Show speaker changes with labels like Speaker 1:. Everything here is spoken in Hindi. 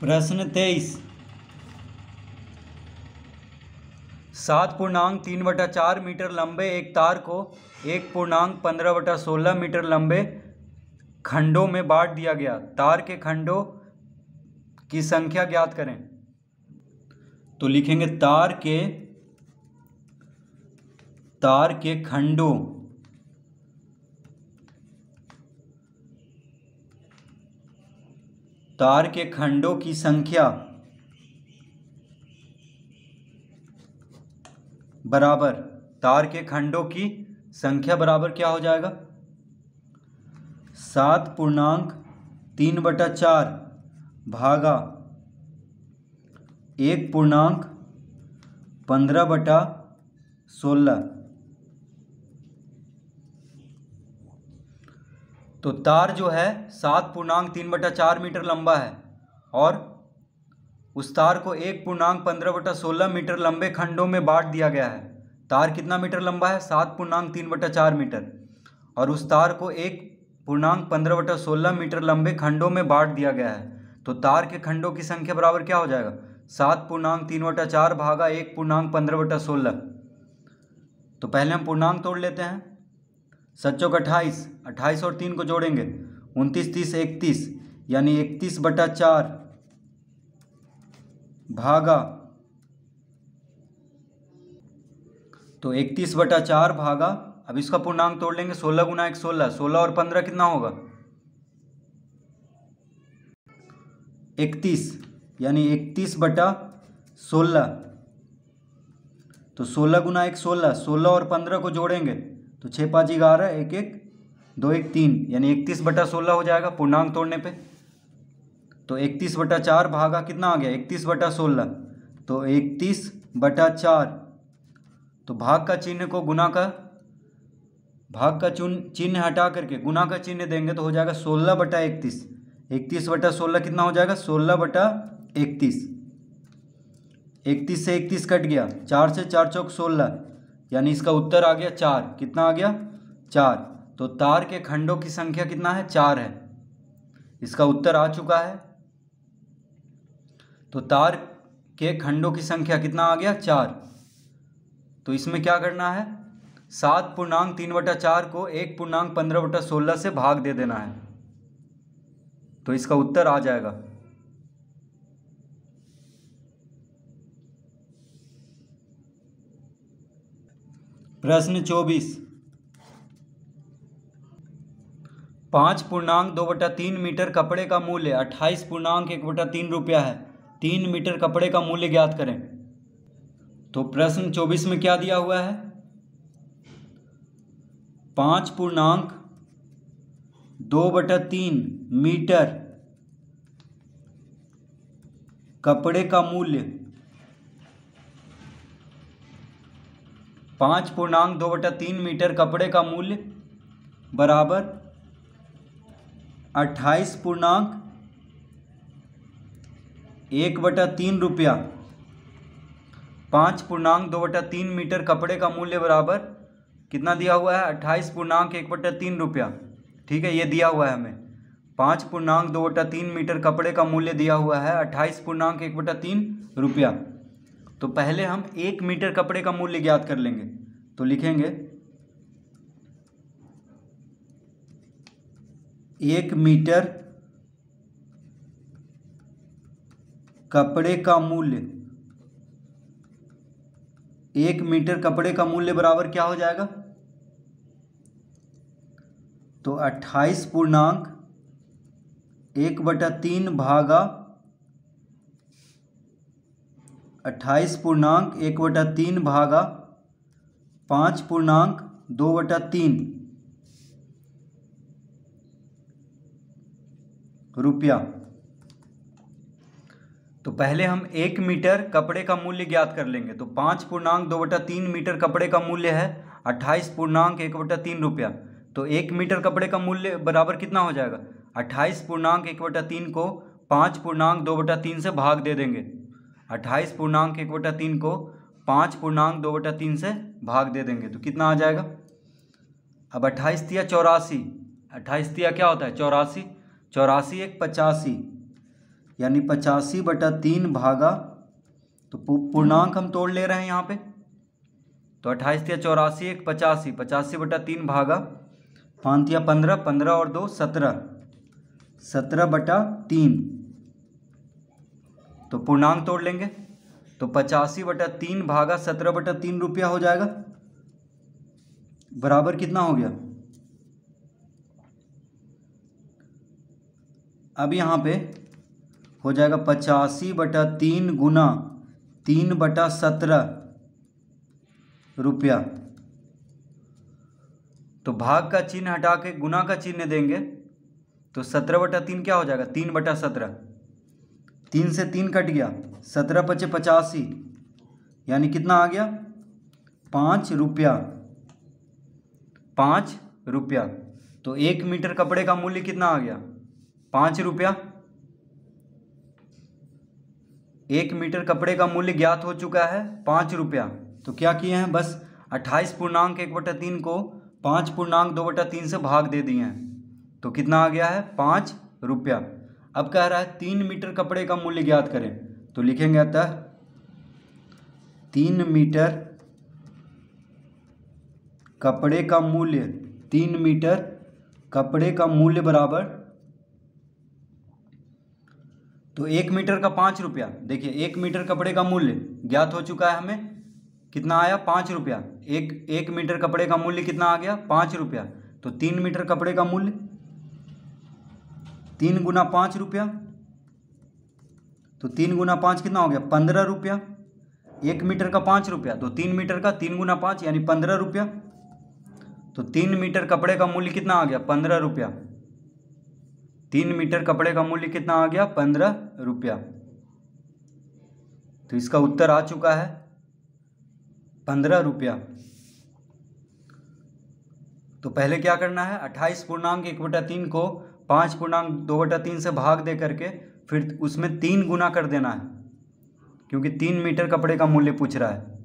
Speaker 1: प्रश्न तेईस सात पूर्णांक तीन बटा चार मीटर लंबे एक तार को एक पूर्णांक पंद्रह बटा सोलह मीटर लंबे खंडों में बांट दिया गया तार के खंडों की संख्या ज्ञात करें तो लिखेंगे तार के तार के खंडों तार के खंडों की संख्या बराबर तार के खंडों की संख्या बराबर क्या हो जाएगा सात पूर्णांक तीन बटा चार भागा एक पूर्णांक पंद्रह बटा सोलह तो तार जो है सात पूर्णांक तीन बटा चार मीटर लंबा है और उस तार को एक पूर्णांक पंद्रह बटा सोलह मीटर लंबे खंडों में बांट दिया गया है तार कितना मीटर लंबा है सात पूर्णांक तीन बटा चार मीटर और उस तार को एक पूर्णांक पंद्रह बटा सोलह मीटर लंबे खंडों में बांट दिया गया है तो तार के खंडों की संख्या बराबर क्या हो जाएगा सात पूर्णांक तीन बटा चार भागा एक पूर्णांक पंद्रह बटा सोलह तो पहले हम पूर्णांक तोड़ लेते हैं सच्चों का अट्ठाईस अट्ठाईस और तीन को जोड़ेंगे उनतीस तीस इकतीस यानी इकतीस बटा चार भागा तो इकतीस बटा चार भागा अब इसका पूर्णांक तोड़ लेंगे सोलह गुना एक सोलह सोलह और पंद्रह कितना होगा इकतीस यानी इकतीस बटा सोलह तो सोलह गुना एक सोलह सोलह और पंद्रह को जोड़ेंगे तो छः पाँच ग्यारह एक एक दो एक तीन यानी इकतीस बटा सोलह हो जाएगा पूर्णांक तोड़ने पे तो इकतीस बटा चार भागा कितना आ गया इकतीस बटा सोलह तो इकतीस बटा चार तो भाग का चिन्ह को गुना का भाग का चुन चिन्ह हटा करके गुना का चिन्ह देंगे तो हो जाएगा सोलह बटा इकतीस इकतीस बटा सोलह कितना हो जाएगा सोलह बटा इकतीस इकतीस से इकतीस कट गया चार से चार चौक सोलह यानी इसका उत्तर आ गया चार कितना आ गया चार तो तार के खंडों की संख्या कितना है चार है इसका उत्तर आ चुका है तो तार के खंडों की संख्या कितना आ गया चार तो इसमें क्या करना है सात पूर्णांक तीन बटा चार को एक पूर्णांक पंद्रह बटा सोलह से भाग दे देना है तो इसका उत्तर आ जाएगा प्रश्न चौबीस पाँच पूर्णांक दो बटा तीन मीटर कपड़े का मूल्य अट्ठाईस पूर्णांक एक बटा तीन रुपया है तीन मीटर कपड़े का मूल्य ज्ञात करें तो प्रश्न चौबीस में क्या दिया हुआ है पाँच पूर्णांक दो बटा तीन मीटर कपड़े का मूल्य पाँच पूर्णांक दो बटा तीन मीटर कपड़े का मूल्य बराबर अट्ठाईस पूर्णांक एक बटा तीन रुपया पाँच पूर्णांक दो बटा तीन मीटर कपड़े का मूल्य बराबर कितना दिया हुआ है अट्ठाईस पूर्णांक एक बटा तीन रुपया ठीक है ये दिया हुआ है हमें पाँच पूर्णांक दो बटा तीन मीटर कपड़े का मूल्य दिया हुआ है अट्ठाईस पूर्णांक एक बटा तीन रुपया तो पहले हम एक मीटर कपड़े का मूल्य ज्ञात कर लेंगे तो लिखेंगे एक मीटर कपड़े का मूल्य एक मीटर कपड़े का मूल्य बराबर क्या हो जाएगा तो अट्ठाईस पूर्णांक एक बटा तीन भागा अट्ठाईस पूर्णांक एक बटा तीन भागा पाँच पूर्णांक दो बटा तीन रुपया तो पहले हम एक मीटर कपड़े का मूल्य ज्ञात कर लेंगे तो पाँच पूर्णांक दो बटा तीन मीटर कपड़े का मूल्य है अट्ठाईस पूर्णांक एक बटा तीन रुपया तो एक मीटर कपड़े का मूल्य बराबर कितना हो जाएगा अट्ठाईस पूर्णांक एक बटा तीन को पाँच पूर्णांक दो बटा तीन से भाग दे देंगे अट्ठाईस पूर्णांक एक बटा तीन को पाँच पूर्णांक दो बटा तीन से भाग दे देंगे तो कितना आ जाएगा अब अट्ठाईस तिया चौरासी अट्ठाईस तिया क्या होता है चौरासी चौरासी एक पचासी यानी पचासी बटा तीन भागा तो पूर्णांक हम तोड़ ले रहे हैं यहाँ पे तो अट्ठाईस तिया चौरासी एक पचासी पचासी बटा तीन भागा पाँच या पंद्रह पंद्रह और दो सत्रह सत्रह बटा तीन तो पूर्णांक तोड़ लेंगे तो पचासी बटा तीन भागा सत्रह बटा तीन रुपया हो जाएगा बराबर कितना हो गया अब यहाँ पे हो जाएगा पचासी बटा तीन गुना तीन बटा सत्रह रुपया तो भाग का चिन्ह हटा के गुना का चिन्ह देंगे तो सत्रह बटा तीन क्या हो जाएगा तीन बटा सत्रह तीन से तीन कट गया सत्रह पचे पचासी यानी कितना आ गया पाँच रुपया पाँच रुपया तो एक मीटर कपड़े का मूल्य कितना आ गया पाँच रुपया एक मीटर कपड़े का मूल्य ज्ञात हो चुका है पाँच रुपया तो क्या किए हैं बस अट्ठाईस पूर्णांक एक बटा तीन को पाँच पूर्णांक दो बटा तीन से भाग दे दिए हैं तो कितना आ गया है पाँच रुपया अब कह रहा है तीन मीटर कपड़े का मूल्य ज्ञात करें तो लिखेंगे अतः तीन मीटर कपड़े का मूल्य तीन मीटर कपड़े का मूल्य बराबर तो एक मीटर का पांच रुपया देखिए एक मीटर कपड़े का मूल्य ज्ञात हो चुका है हमें कितना आया पांच रुपया एक एक मीटर कपड़े का मूल्य कितना आ गया पांच रुपया तो तीन मीटर कपड़े का मूल्य तीन गुना पाँच रुपया तो तीन गुना पाँच कितना हो गया पंद्रह रुपया एक मीटर का पाँच रुपया तो तीन मीटर का तीन गुना पाँच यानी पंद्रह रुपया तो तीन मीटर कपड़े का मूल्य कितना आ गया पंद्रह रुपया तीन मीटर कपड़े का मूल्य कितना आ गया पंद्रह रुपया तो इसका उत्तर आ चुका है पंद्रह रुपया तो पहले क्या करना है अट्ठाईस पूर्णांक एक बटा तीन को पाँच पूर्णांक दो बटा तीन से भाग दे करके फिर उसमें तीन गुना कर देना है क्योंकि तीन मीटर कपड़े का मूल्य पूछ रहा है